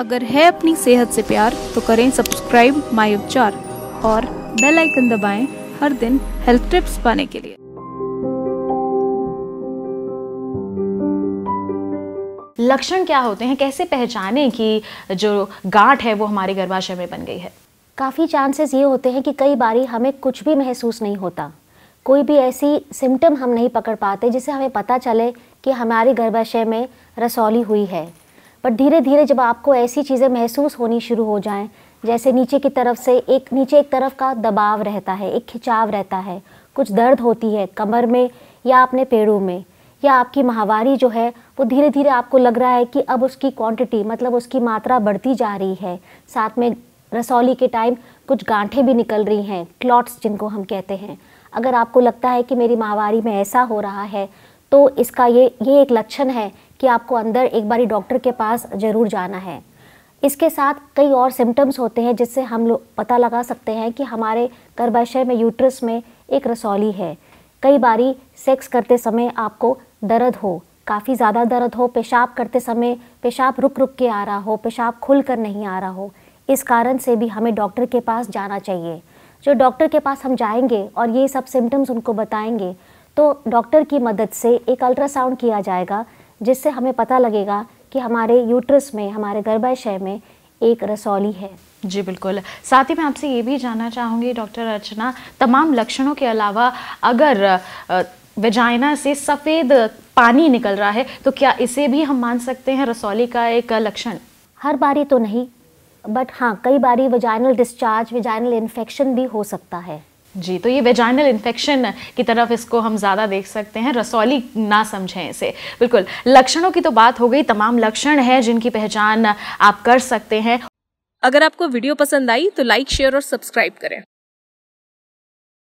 अगर है अपनी सेहत से प्यार तो करें सब्सक्राइब माय उपचार और बेल आइकन दबाएं हर दिन हेल्थ टिप्स पाने के लिए लक्षण क्या होते हैं कैसे पहचाने कि जो गांठ है वो हमारे गर्भाशय में बन गई है काफ़ी चांसेस ये होते हैं कि कई बारी हमें कुछ भी महसूस नहीं होता कोई भी ऐसी सिम्टम हम नहीं पकड़ पाते जिसे हमें पता चले कि हमारे गर्भाशय में रसौली हुई है पर धीरे धीरे जब आपको ऐसी चीज़ें महसूस होनी शुरू हो जाएं जैसे नीचे की तरफ से एक नीचे एक तरफ का दबाव रहता है एक खिंचाव रहता है कुछ दर्द होती है कमर में या अपने पेड़ों में या आपकी माहवारी जो है वो धीरे धीरे आपको लग रहा है कि अब उसकी क्वांटिटी मतलब उसकी मात्रा बढ़ती जा रही है साथ में रसौली के टाइम कुछ गांठें भी निकल रही हैं क्लॉट्स जिनको हम कहते हैं अगर आपको लगता है कि मेरी माहवारी में ऐसा हो रहा है तो इसका ये ये एक लक्षण है कि आपको अंदर एक बारी डॉक्टर के पास ज़रूर जाना है इसके साथ कई और सिम्टम्स होते हैं जिससे हम लोग पता लगा सकते हैं कि हमारे गर्भाशय में यूट्रस में एक रसौली है कई बारी सेक्स करते समय आपको दर्द हो काफ़ी ज़्यादा दर्द हो पेशाब करते समय पेशाब रुक रुक के आ रहा हो पेशाब खुल कर नहीं आ रहा हो इस कारण से भी हमें डॉक्टर के पास जाना चाहिए जो डॉक्टर के पास हम जाएंगे और ये सब सिम्टम्स उनको बताएंगे तो डॉक्टर की मदद से एक अल्ट्रासाउंड किया जाएगा जिससे हमें पता लगेगा कि हमारे यूट्रस में हमारे गर्भाशय में एक रसौली है जी बिल्कुल साथ ही मैं आपसे ये भी जानना चाहूँगी डॉक्टर अर्चना तमाम लक्षणों के अलावा अगर वेजाइना से सफ़ेद पानी निकल रहा है तो क्या इसे भी हम मान सकते हैं रसौली का एक लक्षण हर बारी तो नहीं बट हाँ कई बारी वेजाइनल डिस्चार्ज वेजाइनल इन्फेक्शन भी हो सकता है जी तो ये वेजाइनल इन्फेक्शन की तरफ इसको हम ज़्यादा देख सकते हैं रसौली ना समझें इसे बिल्कुल लक्षणों की तो बात हो गई तमाम लक्षण हैं जिनकी पहचान आप कर सकते हैं अगर आपको वीडियो पसंद आई तो लाइक शेयर और सब्सक्राइब करें